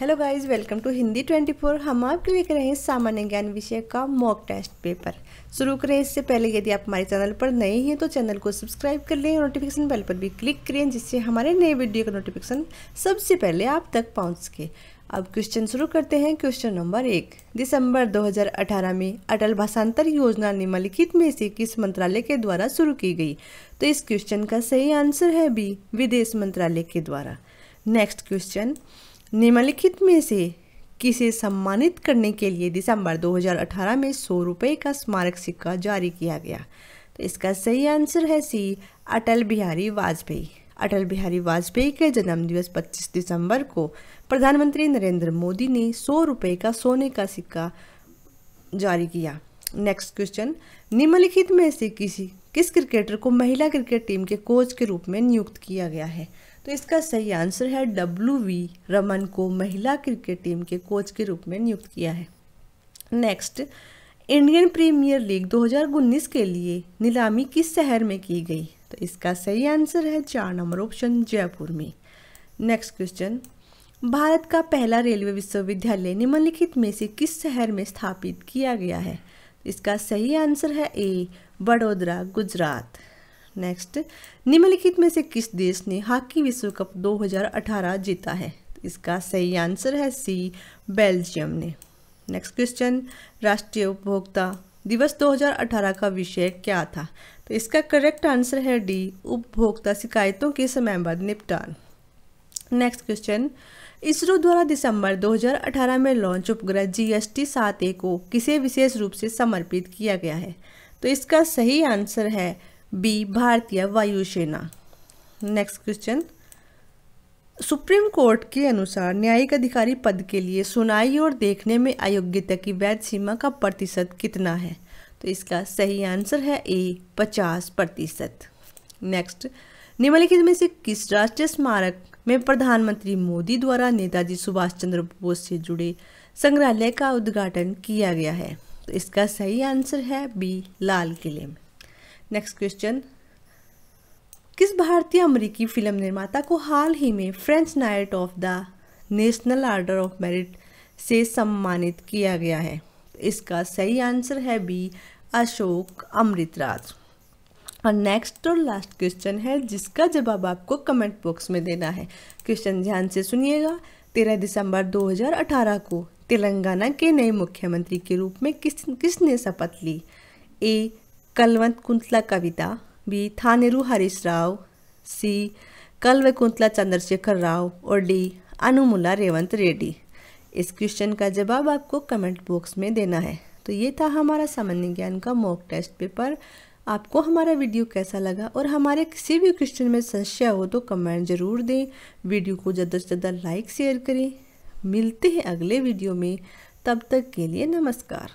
hello guys welcome to Hindi 24 हम आपके लिए रहे हैं सामान्य ज्ञान विषय का मॉक टेस्ट पेपर शुरू करें इससे पहले यदि आप हमारे चैनल पर नए हैं तो चैनल को सब्सक्राइब कर लें और नोटिफिकेशन बेल पर भी क्लिक करें जिससे हमारे नए वीडियो का नोटिफिकेशन सबसे पहले आप तक पहुँच सके अब क्वेश्चन शुरू करते हैं क्वेश्चन नंबर एक दिसंबर 2018 में अटल भाषांतर योजना निम्नलिखित में से किस मंत्रालय के द्वारा शुरू की गई तो इस क्वेश्चन का सही आंसर है बी विदेश मंत्रालय के द्वारा नेक्स्ट क्वेश्चन निम्नलिखित में से किसे सम्मानित करने के लिए दिसंबर 2018 में सौ रुपये का स्मारक सिक्का जारी किया गया तो इसका सही आंसर है सी अटल बिहारी वाजपेयी अटल बिहारी वाजपेयी के जन्मदिवस 25 दिसंबर को प्रधानमंत्री नरेंद्र मोदी ने सौ रुपये का सोने का सिक्का जारी किया नेक्स्ट क्वेश्चन निम्नलिखित में से किसी किस क्रिकेटर को महिला क्रिकेट टीम के कोच के रूप में नियुक्त किया गया है तो इसका सही आंसर है डब्ल्यू वी रमन को महिला क्रिकेट टीम के कोच के रूप में नियुक्त किया है नेक्स्ट इंडियन प्रीमियर लीग उन्नीस के लिए नीलामी किस शहर में की गई तो इसका सही आंसर है चार नंबर ऑप्शन जयपुर में नेक्स्ट क्वेश्चन भारत का पहला रेलवे विश्वविद्यालय निम्नलिखित में से किस शहर में स्थापित किया गया है इसका सही आंसर है ए बड़ोदरा गुजरात नेक्स्ट निम्नलिखित में से किस देश ने हॉकी विश्व कप 2018 जीता है इसका सही आंसर है सी बेल्जियम ने नेक्स्ट क्वेश्चन राष्ट्रीय उपभोक्ता दिवस 2018 का विषय क्या था तो इसका करेक्ट आंसर है डी उपभोक्ता शिकायतों के समय समयबद्ध निपटान नेक्स्ट क्वेश्चन इसरो द्वारा दिसंबर 2018 में लॉन्च उपग्रह जी एस टी को किसे विशेष रूप से समर्पित किया गया है तो इसका सही आंसर है बी भारतीय वायुसेना नेक्स्ट क्वेश्चन सुप्रीम कोर्ट के अनुसार न्यायिक अधिकारी पद के लिए सुनाई और देखने में अयोग्यता की वैध सीमा का प्रतिशत कितना है तो इसका सही आंसर है ए पचास प्रतिशत नेक्स्ट निम्नलिखित में से किस राष्ट्रीय स्मारक में प्रधानमंत्री मोदी द्वारा नेताजी सुभाष चंद्र बोस से जुड़े संग्रहालय का उद्घाटन किया गया है तो इसका सही आंसर है बी लाल किले में नेक्स्ट क्वेश्चन किस भारतीय अमेरिकी फिल्म निर्माता को हाल ही में French knight of the national order of merit से सम्मानित किया गया है इसका सही आंसर है बी अशोक अमृतराज और नेक्स्ट और लास्ट क्वेश्चन है जिसका जवाब आपको कमेंट बॉक्स में देना है क्वेश्चन ध्यान से सुनिएगा तेरह दिसंबर 2018 को तेलंगाना के नए मुख्यमंत्री के रूप में किस किसने शपथ ली A Kalvakuntla Kavitha B Thanneeru Harish Rao C Kalvakuntla Chandrashekar Rao और डी अनुमुला रेवंत रेड्डी इस क्वेश्चन का जवाब आपको कमेंट बॉक्स में देना है तो ये था हमारा सामान्य ज्ञान का मॉक टेस्ट पेपर आपको हमारा वीडियो कैसा लगा और हमारे किसी भी क्वेश्चन में संशय हो तो कमेंट जरूर दें वीडियो को ज़्यादा से ज़्यादा लाइक शेयर करें मिलते हैं अगले वीडियो में तब तक के लिए नमस्कार